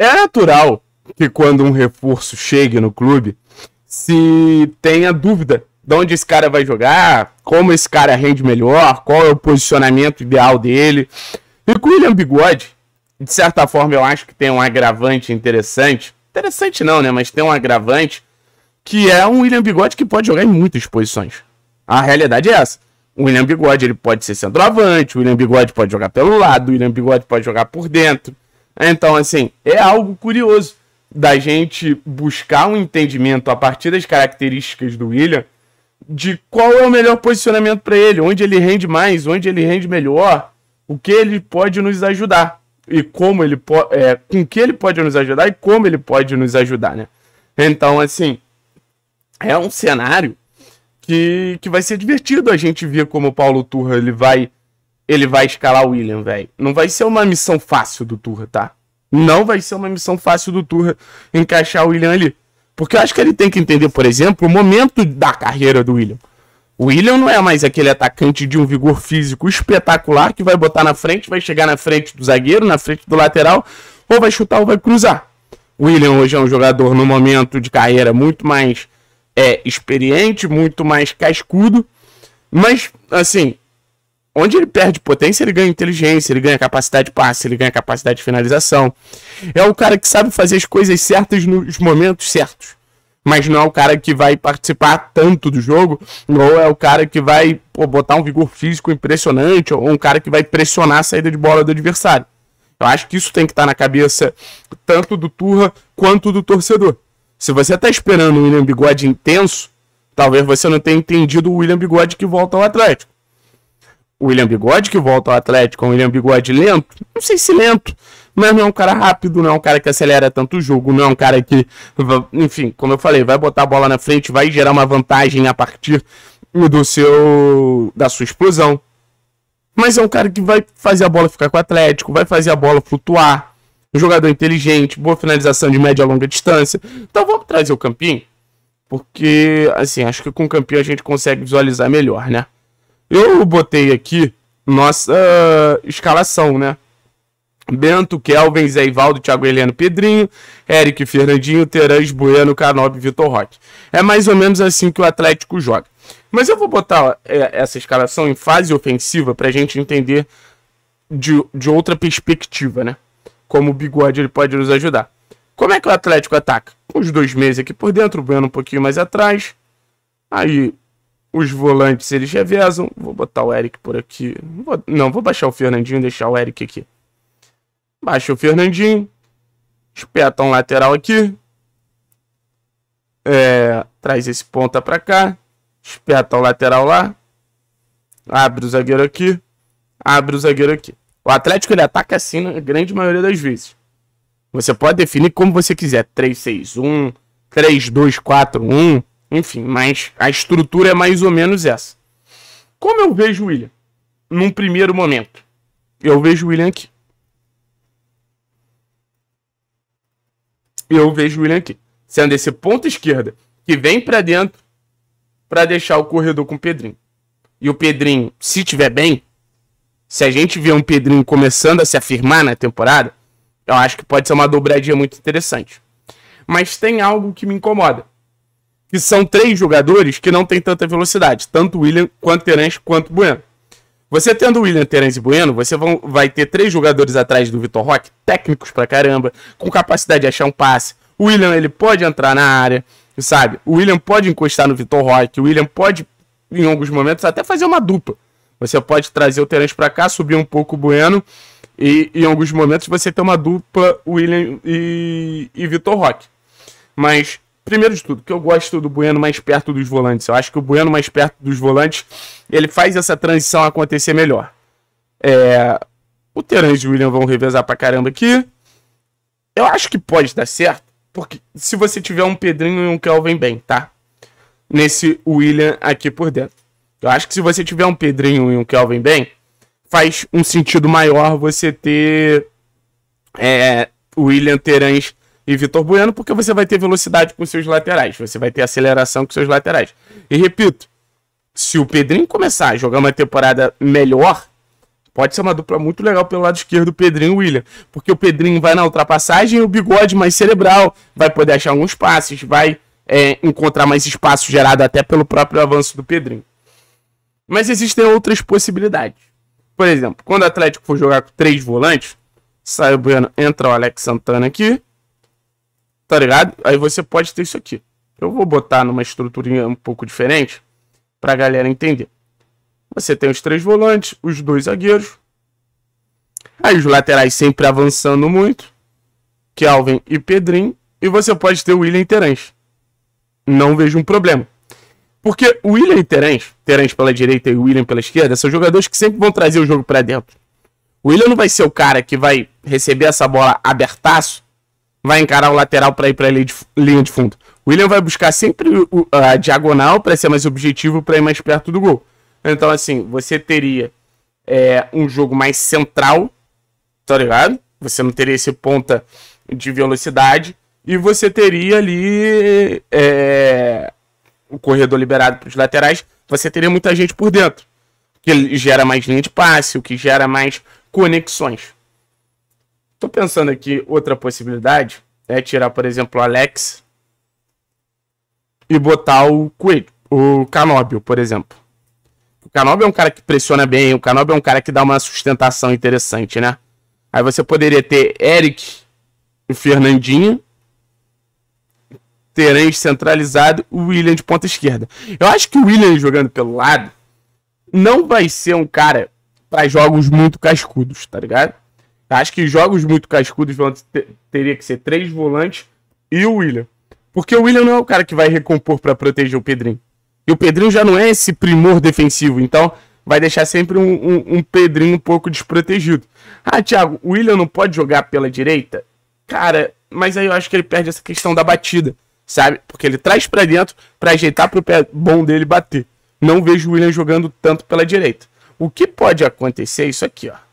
É natural que quando um reforço chegue no clube, se tenha dúvida de onde esse cara vai jogar, como esse cara rende melhor, qual é o posicionamento ideal dele. E com o William Bigode, de certa forma eu acho que tem um agravante interessante. Interessante não, né? Mas tem um agravante que é um William Bigode que pode jogar em muitas posições. A realidade é essa. O William Bigode ele pode ser centroavante, o William Bigode pode jogar pelo lado, o William Bigode pode jogar por dentro. Então, assim, é algo curioso da gente buscar um entendimento a partir das características do William de qual é o melhor posicionamento para ele, onde ele rende mais, onde ele rende melhor, o que ele pode nos ajudar e como ele pode, é, com que ele pode nos ajudar e como ele pode nos ajudar, né? Então, assim, é um cenário que, que vai ser divertido a gente ver como o Paulo Turra ele vai ele vai escalar o William, velho. Não vai ser uma missão fácil do Turra, tá? Não vai ser uma missão fácil do Turra encaixar o William ali. Porque eu acho que ele tem que entender, por exemplo, o momento da carreira do William. O William não é mais aquele atacante de um vigor físico espetacular que vai botar na frente, vai chegar na frente do zagueiro, na frente do lateral, ou vai chutar ou vai cruzar. O William hoje é um jogador no momento de carreira muito mais é, experiente, muito mais cascudo, mas assim, Onde ele perde potência, ele ganha inteligência, ele ganha capacidade de passe, ele ganha capacidade de finalização. É o cara que sabe fazer as coisas certas nos momentos certos. Mas não é o cara que vai participar tanto do jogo, ou é o cara que vai pô, botar um vigor físico impressionante, ou um cara que vai pressionar a saída de bola do adversário. Eu acho que isso tem que estar na cabeça tanto do Turra quanto do torcedor. Se você está esperando um William Bigode intenso, talvez você não tenha entendido o William Bigode que volta ao Atlético. O William Bigode, que volta ao Atlético, é um William Bigode lento. Não sei se lento, mas não é um cara rápido, não é um cara que acelera tanto o jogo, não é um cara que, enfim, como eu falei, vai botar a bola na frente, vai gerar uma vantagem a partir do seu da sua explosão. Mas é um cara que vai fazer a bola ficar com o Atlético, vai fazer a bola flutuar. Um jogador inteligente, boa finalização de média a longa distância. Então vamos trazer o Campinho, porque assim, acho que com o Campinho a gente consegue visualizar melhor, né? Eu botei aqui nossa uh, escalação, né? Bento, Kelvin, Zé Ivaldo, Thiago Heleno, Pedrinho, Eric, Fernandinho, Terãs, Bueno, Canob, Vitor Roque. É mais ou menos assim que o Atlético joga. Mas eu vou botar é, essa escalação em fase ofensiva para a gente entender de, de outra perspectiva, né? Como o Bigode ele pode nos ajudar. Como é que o Atlético ataca? os dois meses aqui por dentro, o Bueno um pouquinho mais atrás. Aí os volantes eles revezam. Vou botar o Eric por aqui. Vou, não, vou baixar o Fernandinho e deixar o Eric aqui. Baixa o Fernandinho. Espeta um lateral aqui. É, traz esse ponta pra cá. Espeta o lateral lá. Abre o zagueiro aqui. Abre o zagueiro aqui. O Atlético ele ataca assim na grande maioria das vezes. Você pode definir como você quiser. 3-6-1, 3-2-4-1. Enfim, mas a estrutura é mais ou menos essa. Como eu vejo o William? Num primeiro momento. Eu vejo o William aqui. Eu vejo o William aqui. Sendo esse ponto esquerda que vem para dentro para deixar o corredor com o Pedrinho. E o Pedrinho, se tiver bem, se a gente vê um Pedrinho começando a se afirmar na temporada, eu acho que pode ser uma dobradinha muito interessante. Mas tem algo que me incomoda que são três jogadores que não têm tanta velocidade, tanto William quanto Terence quanto Bueno. Você tendo William, Terence e Bueno, você vão, vai ter três jogadores atrás do Vitor Roque, técnicos pra caramba, com capacidade de achar um passe. O William, ele pode entrar na área, sabe? O William pode encostar no Vitor Roque, o William pode, em alguns momentos, até fazer uma dupla. Você pode trazer o Terence para cá, subir um pouco o Bueno, e em alguns momentos você tem uma dupla William e, e Vitor Roque. Mas Primeiro de tudo, que eu gosto do Bueno mais perto dos volantes. Eu acho que o Bueno mais perto dos volantes, ele faz essa transição acontecer melhor. É... O Terence e o William vão revezar pra caramba aqui. Eu acho que pode dar certo, porque se você tiver um Pedrinho e um Kelvin bem, tá? Nesse William aqui por dentro. Eu acho que se você tiver um Pedrinho e um Kelvin bem, faz um sentido maior você ter é, William Terence e Vitor Bueno, porque você vai ter velocidade com seus laterais, você vai ter aceleração com seus laterais. E repito, se o Pedrinho começar a jogar uma temporada melhor, pode ser uma dupla muito legal pelo lado esquerdo, Pedrinho e William. Porque o Pedrinho vai na ultrapassagem e o bigode mais cerebral vai poder achar alguns passes, vai é, encontrar mais espaço gerado até pelo próprio avanço do Pedrinho. Mas existem outras possibilidades. Por exemplo, quando o Atlético for jogar com três volantes, sai o Bueno, entra o Alex Santana aqui, tá ligado? Aí você pode ter isso aqui. Eu vou botar numa estruturinha um pouco diferente pra galera entender. Você tem os três volantes, os dois zagueiros. Aí os laterais sempre avançando muito. Kelvin é e Pedrinho. E você pode ter o William Terence. Não vejo um problema. Porque o William e Terence, Terence pela direita e o William pela esquerda, são jogadores que sempre vão trazer o jogo para dentro. O William não vai ser o cara que vai receber essa bola abertaço vai encarar o lateral para ir para a linha de fundo. O William vai buscar sempre a diagonal para ser mais objetivo, para ir mais perto do gol. Então, assim, você teria é, um jogo mais central, tá ligado? Você não teria esse ponta de velocidade. E você teria ali é, o corredor liberado para os laterais. Você teria muita gente por dentro. Que gera mais linha de passe, o que gera mais conexões. Tô pensando aqui, outra possibilidade é tirar, por exemplo, o Alex e botar o Coelho, o Canóbio, por exemplo. O Canóbio é um cara que pressiona bem, o Canóbio é um cara que dá uma sustentação interessante, né? Aí você poderia ter Eric e Fernandinho, Terence centralizado, o William de ponta esquerda. Eu acho que o William jogando pelo lado não vai ser um cara para jogos muito cascudos, tá ligado? Acho que jogos muito cascudos vão ter, teria que ser três volantes e o William. Porque o William não é o cara que vai recompor para proteger o Pedrinho. E o Pedrinho já não é esse primor defensivo, então vai deixar sempre um, um, um Pedrinho um pouco desprotegido. Ah, Thiago, o William não pode jogar pela direita? Cara, mas aí eu acho que ele perde essa questão da batida, sabe? Porque ele traz para dentro para ajeitar pro pé bom dele bater. Não vejo o William jogando tanto pela direita. O que pode acontecer é isso aqui, ó.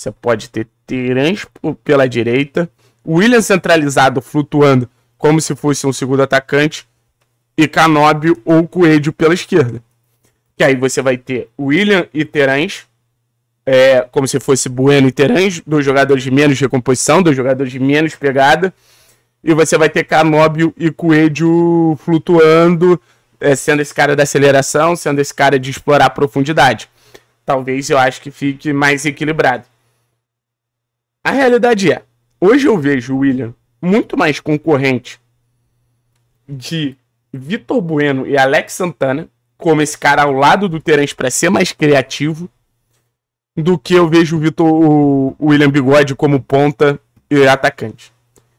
Você pode ter Terence pela direita, William centralizado flutuando como se fosse um segundo atacante e Canóbio ou Coelho pela esquerda. Que aí você vai ter William e Terence, é, como se fosse Bueno e Terence, dois jogadores de menos recomposição, dois jogadores de menos pegada. E você vai ter Canóbio e Coelho flutuando, é, sendo esse cara da aceleração, sendo esse cara de explorar a profundidade. Talvez eu acho que fique mais equilibrado. A realidade é, hoje eu vejo o William muito mais concorrente de Vitor Bueno e Alex Santana, como esse cara ao lado do Terence para ser mais criativo, do que eu vejo o, o William Bigode como ponta e atacante.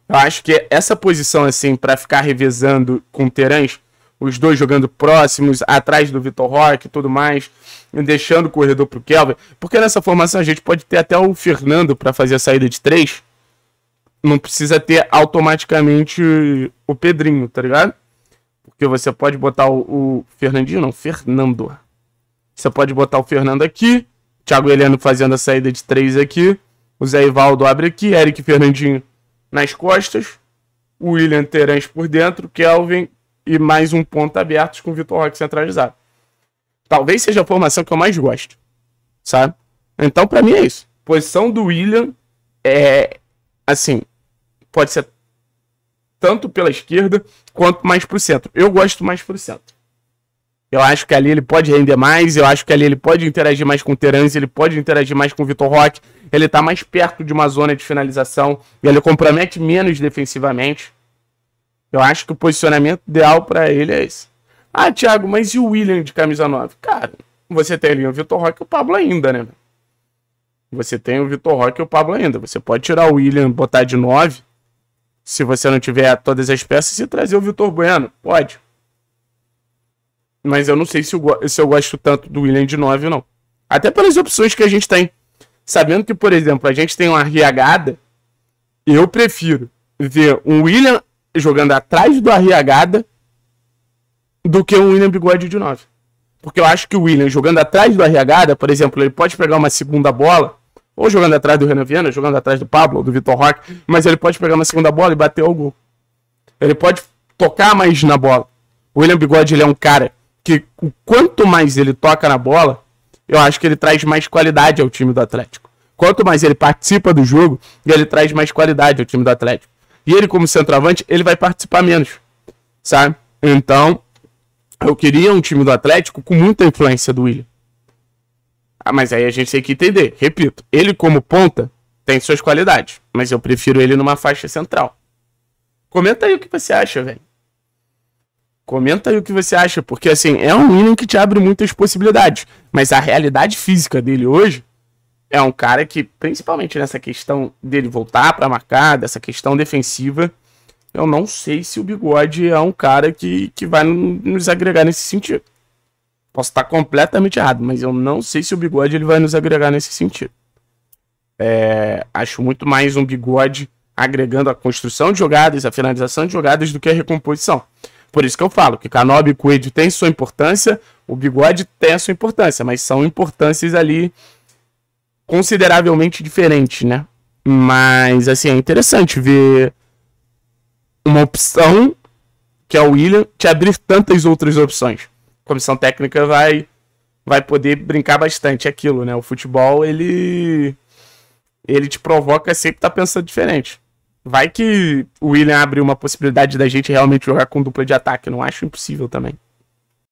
Eu acho que essa posição, assim, para ficar revezando com o Terence os dois jogando próximos, atrás do Vitor Roque e tudo mais, deixando o corredor para o Kelvin. Porque nessa formação a gente pode ter até o Fernando para fazer a saída de três. Não precisa ter automaticamente o Pedrinho, tá ligado? Porque você pode botar o, o Fernandinho, não, Fernando. Você pode botar o Fernando aqui, Thiago Heleno fazendo a saída de três aqui, o Zé Ivaldo abre aqui, Eric Fernandinho nas costas, William Terence por dentro, Kelvin, e mais um ponto aberto com o Vitor Roque centralizado. Talvez seja a formação que eu mais gosto, sabe? Então, para mim é isso. Posição do William é assim, pode ser tanto pela esquerda quanto mais pro centro. Eu gosto mais pro centro. Eu acho que ali ele pode render mais, eu acho que ali ele pode interagir mais com o Terence, ele pode interagir mais com o Vitor Roque, ele tá mais perto de uma zona de finalização e ele compromete menos defensivamente. Eu acho que o posicionamento ideal para ele é esse. Ah, Thiago, mas e o William de camisa 9? Cara, você tem ali o Vitor Roque e o Pablo ainda, né? Você tem o Vitor Roque e o Pablo ainda. Você pode tirar o William, botar de 9, se você não tiver todas as peças, e trazer o Vitor Bueno. Pode. Mas eu não sei se eu, se eu gosto tanto do William de 9, não. Até pelas opções que a gente tem. Sabendo que, por exemplo, a gente tem uma riagada, eu prefiro ver um William jogando atrás do Arriagada do que um William Bigode de 9. Porque eu acho que o William jogando atrás do Arriagada, por exemplo, ele pode pegar uma segunda bola, ou jogando atrás do Renan Viana, jogando atrás do Pablo, ou do Vitor Roque, mas ele pode pegar uma segunda bola e bater o gol. Ele pode tocar mais na bola. O William Bigode ele é um cara que quanto mais ele toca na bola, eu acho que ele traz mais qualidade ao time do Atlético. Quanto mais ele participa do jogo, ele traz mais qualidade ao time do Atlético. E ele, como centroavante, ele vai participar menos, sabe? Então, eu queria um time do Atlético com muita influência do William. Ah, mas aí a gente tem que entender. Repito, ele como ponta tem suas qualidades, mas eu prefiro ele numa faixa central. Comenta aí o que você acha, velho. Comenta aí o que você acha, porque assim, é um William que te abre muitas possibilidades, mas a realidade física dele hoje é um cara que, principalmente nessa questão dele voltar para marcar, dessa questão defensiva, eu não sei se o Bigode é um cara que, que vai nos agregar nesse sentido. Posso estar completamente errado, mas eu não sei se o Bigode ele vai nos agregar nesse sentido. É, acho muito mais um Bigode agregando a construção de jogadas, a finalização de jogadas, do que a recomposição. Por isso que eu falo que Canobi e Coelho têm sua importância, o Bigode tem a sua importância, mas são importâncias ali consideravelmente diferente, né? Mas, assim, é interessante ver uma opção, que é o William, te abrir tantas outras opções. A comissão técnica vai vai poder brincar bastante aquilo, né? O futebol, ele ele te provoca sempre estar tá pensando diferente. Vai que o William abre uma possibilidade da gente realmente jogar com dupla de ataque, não acho impossível também.